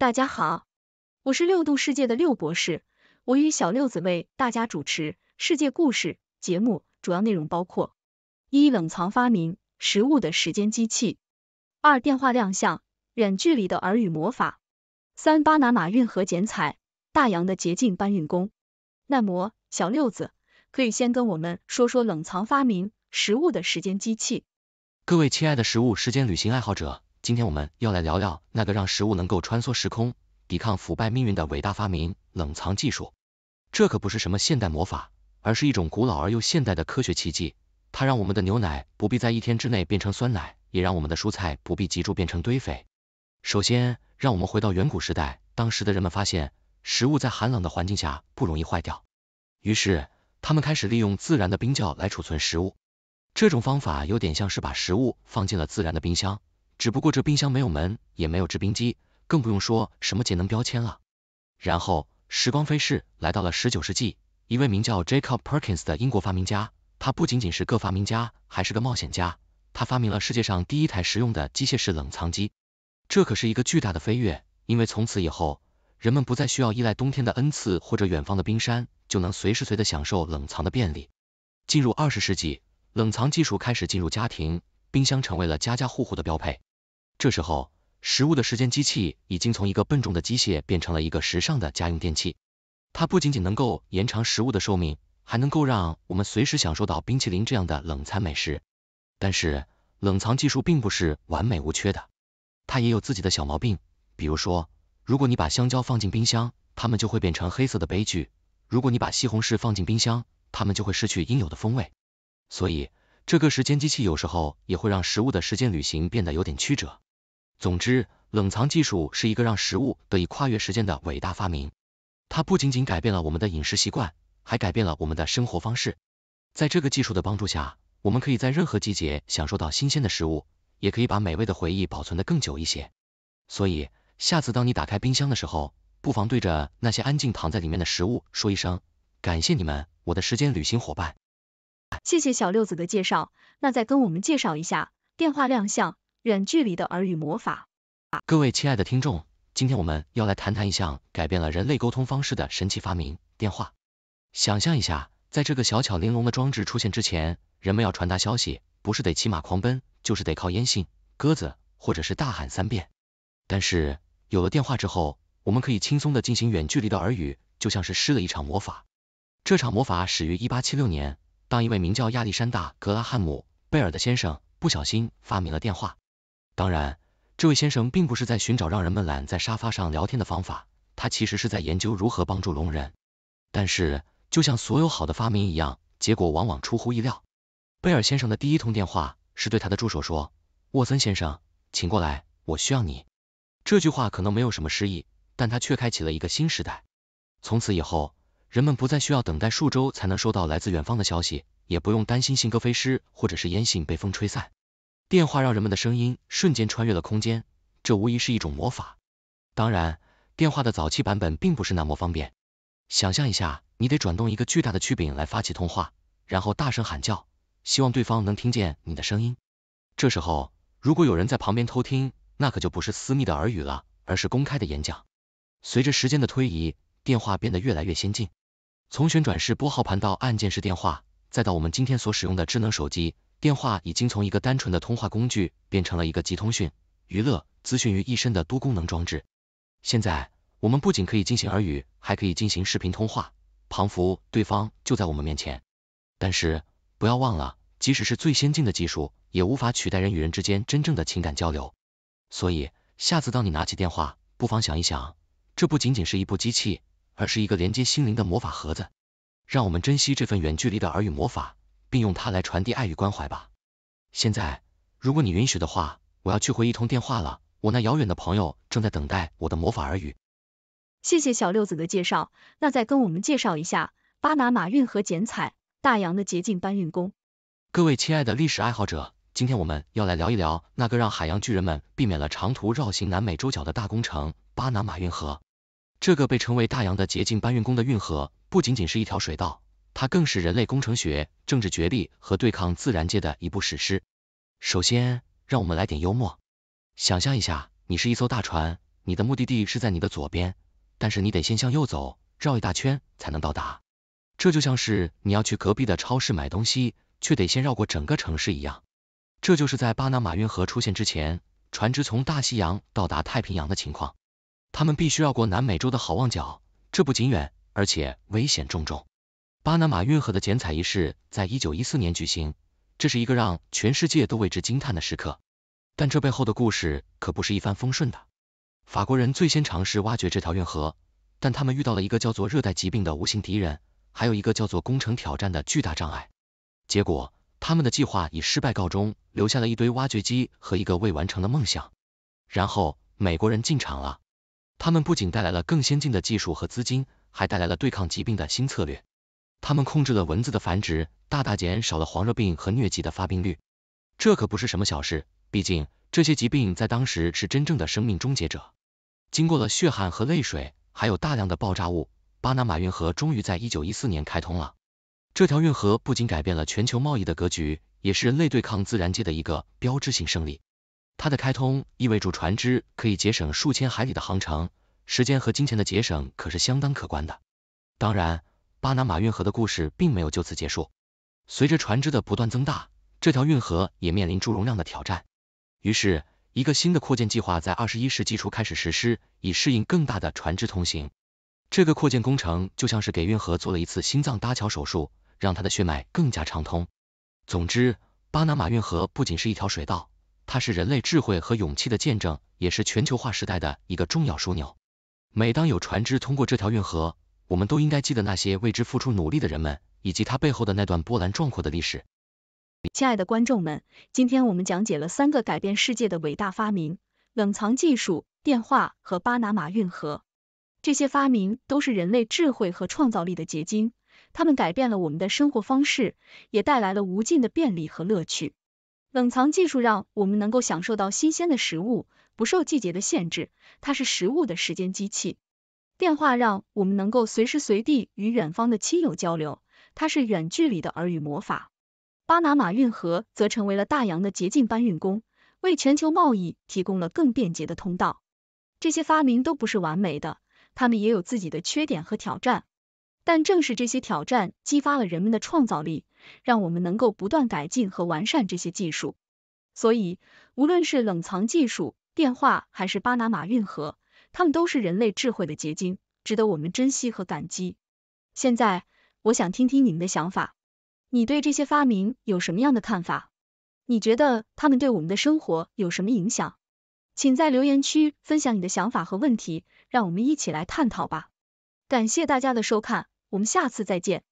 大家好，我是六度世界的六博士，我与小六子为大家主持世界故事节目，主要内容包括：一、冷藏发明，食物的时间机器；二、电话亮相，远距离的耳语魔法；三、巴拿马运河剪彩，大洋的洁净搬运工。那么，小六子，可以先跟我们说说冷藏发明，食物的时间机器。各位亲爱的食物时间旅行爱好者。今天我们要来聊聊那个让食物能够穿梭时空、抵抗腐败命运的伟大发明——冷藏技术。这可不是什么现代魔法，而是一种古老而又现代的科学奇迹。它让我们的牛奶不必在一天之内变成酸奶，也让我们的蔬菜不必急着变成堆肥。首先，让我们回到远古时代，当时的人们发现食物在寒冷的环境下不容易坏掉，于是他们开始利用自然的冰窖来储存食物。这种方法有点像是把食物放进了自然的冰箱。只不过这冰箱没有门，也没有制冰机，更不用说什么节能标签了。然后时光飞逝，来到了十九世纪，一位名叫 Jacob Perkins 的英国发明家，他不仅仅是个发明家，还是个冒险家。他发明了世界上第一台实用的机械式冷藏机，这可是一个巨大的飞跃，因为从此以后，人们不再需要依赖冬天的恩赐或者远方的冰山，就能随时随地享受冷藏的便利。进入二十世纪，冷藏技术开始进入家庭，冰箱成为了家家户户的标配。这时候，食物的时间机器已经从一个笨重的机械变成了一个时尚的家用电器。它不仅仅能够延长食物的寿命，还能够让我们随时享受到冰淇淋这样的冷餐美食。但是，冷藏技术并不是完美无缺的，它也有自己的小毛病。比如说，如果你把香蕉放进冰箱，它们就会变成黑色的悲剧；如果你把西红柿放进冰箱，它们就会失去应有的风味。所以，这个时间机器有时候也会让食物的时间旅行变得有点曲折。总之，冷藏技术是一个让食物得以跨越时间的伟大发明。它不仅仅改变了我们的饮食习惯，还改变了我们的生活方式。在这个技术的帮助下，我们可以在任何季节享受到新鲜的食物，也可以把美味的回忆保存得更久一些。所以，下次当你打开冰箱的时候，不妨对着那些安静躺在里面的食物说一声：“感谢你们，我的时间旅行伙伴。”谢谢小六子的介绍，那再跟我们介绍一下电话亮相。远距离的耳语魔法。各位亲爱的听众，今天我们要来谈谈一项改变了人类沟通方式的神奇发明——电话。想象一下，在这个小巧玲珑的装置出现之前，人们要传达消息，不是得骑马狂奔，就是得靠烟信、鸽子，或者是大喊三遍。但是有了电话之后，我们可以轻松的进行远距离的耳语，就像是施了一场魔法。这场魔法始于一八七六年，当一位名叫亚历山大·格拉汉姆·贝尔的先生不小心发明了电话。当然，这位先生并不是在寻找让人们懒在沙发上聊天的方法，他其实是在研究如何帮助聋人。但是，就像所有好的发明一样，结果往往出乎意料。贝尔先生的第一通电话是对他的助手说：“沃森先生，请过来，我需要你。”这句话可能没有什么诗意，但他却开启了一个新时代。从此以后，人们不再需要等待数周才能收到来自远方的消息，也不用担心信鸽飞失或者是烟信被风吹散。电话让人们的声音瞬间穿越了空间，这无疑是一种魔法。当然，电话的早期版本并不是那么方便。想象一下，你得转动一个巨大的曲柄来发起通话，然后大声喊叫，希望对方能听见你的声音。这时候，如果有人在旁边偷听，那可就不是私密的耳语了，而是公开的演讲。随着时间的推移，电话变得越来越先进，从旋转式拨号盘到按键式电话，再到我们今天所使用的智能手机。电话已经从一个单纯的通话工具变成了一个集通讯、娱乐、资讯于一身的多功能装置。现在，我们不仅可以进行耳语，还可以进行视频通话，仿佛对方就在我们面前。但是，不要忘了，即使是最先进的技术，也无法取代人与人之间真正的情感交流。所以，下次当你拿起电话，不妨想一想，这不仅仅是一部机器，而是一个连接心灵的魔法盒子。让我们珍惜这份远距离的耳语魔法。并用它来传递爱与关怀吧。现在，如果你允许的话，我要去回一通电话了，我那遥远的朋友正在等待我的魔法耳语。谢谢小六子的介绍，那再跟我们介绍一下巴拿马运河剪彩，大洋的洁净搬运工。各位亲爱的历史爱好者，今天我们要来聊一聊那个让海洋巨人们避免了长途绕行南美洲角的大工程——巴拿马运河。这个被称为大洋的洁净搬运工的运河，不仅仅是一条水道。它更是人类工程学、政治决力和对抗自然界的一部史诗。首先，让我们来点幽默。想象一下，你是一艘大船，你的目的地是在你的左边，但是你得先向右走，绕一大圈才能到达。这就像是你要去隔壁的超市买东西，却得先绕过整个城市一样。这就是在巴拿马运河出现之前，船只从大西洋到达太平洋的情况。他们必须绕过南美洲的好望角，这不仅远，而且危险重重。巴拿马运河的剪彩仪式在一九一四年举行，这是一个让全世界都为之惊叹的时刻。但这背后的故事可不是一帆风顺的。法国人最先尝试挖掘这条运河，但他们遇到了一个叫做热带疾病的无形敌人，还有一个叫做工程挑战的巨大障碍。结果，他们的计划以失败告终，留下了一堆挖掘机和一个未完成的梦想。然后，美国人进场了，他们不仅带来了更先进的技术和资金，还带来了对抗疾病的新策略。他们控制了蚊子的繁殖，大大减少了黄热病和疟疾的发病率。这可不是什么小事，毕竟这些疾病在当时是真正的生命终结者。经过了血汗和泪水，还有大量的爆炸物，巴拿马运河终于在1914年开通了。这条运河不仅改变了全球贸易的格局，也是人类对抗自然界的一个标志性胜利。它的开通意味着船只可以节省数千海里的航程，时间和金钱的节省可是相当可观的。当然。巴拿马运河的故事并没有就此结束。随着船只的不断增大，这条运河也面临住容量的挑战。于是，一个新的扩建计划在二十一世纪初开始实施，以适应更大的船只通行。这个扩建工程就像是给运河做了一次心脏搭桥手术，让它的血脉更加畅通。总之，巴拿马运河不仅是一条水道，它是人类智慧和勇气的见证，也是全球化时代的一个重要枢纽。每当有船只通过这条运河，我们都应该记得那些为之付出努力的人们，以及他背后的那段波澜壮阔的历史。亲爱的观众们，今天我们讲解了三个改变世界的伟大发明：冷藏技术、电话和巴拿马运河。这些发明都是人类智慧和创造力的结晶，它们改变了我们的生活方式，也带来了无尽的便利和乐趣。冷藏技术让我们能够享受到新鲜的食物，不受季节的限制，它是食物的时间机器。电话让我们能够随时随地与远方的亲友交流，它是远距离的耳语魔法。巴拿马运河则成为了大洋的捷径搬运工，为全球贸易提供了更便捷的通道。这些发明都不是完美的，它们也有自己的缺点和挑战。但正是这些挑战激发了人们的创造力，让我们能够不断改进和完善这些技术。所以，无论是冷藏技术、电话还是巴拿马运河，它们都是人类智慧的结晶，值得我们珍惜和感激。现在，我想听听你们的想法，你对这些发明有什么样的看法？你觉得它们对我们的生活有什么影响？请在留言区分享你的想法和问题，让我们一起来探讨吧。感谢大家的收看，我们下次再见。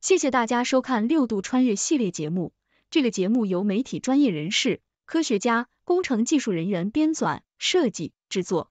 谢谢大家收看《六度穿越》系列节目。这个节目由媒体专业人士、科学家、工程技术人员编纂、设计、制作。